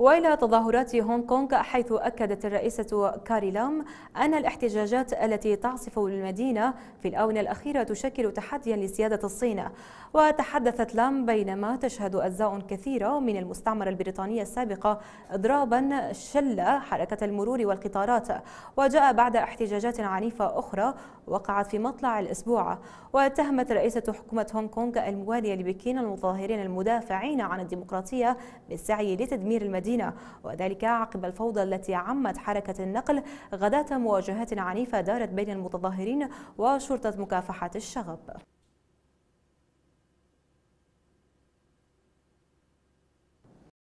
والى تظاهرات هونغ كونغ حيث اكدت الرئيسه كاري لام ان الاحتجاجات التي تعصف المدينه في الاونه الاخيره تشكل تحديا لسياده الصين وتحدثت لام بينما تشهد اجزاء كثيره من المستعمره البريطانيه السابقه اضرابا شل حركه المرور والقطارات وجاء بعد احتجاجات عنيفه اخرى وقعت في مطلع الاسبوع واتهمت رئيسه حكومه هونغ كونغ المواليه لبكين المظاهرين المدافعين عن الديمقراطيه بالسعي لتدمير المدينه المدينة وذلك عقب الفوضى التي عمت حركة النقل غداة مواجهات عنيفة دارت بين المتظاهرين وشرطة مكافحة الشغب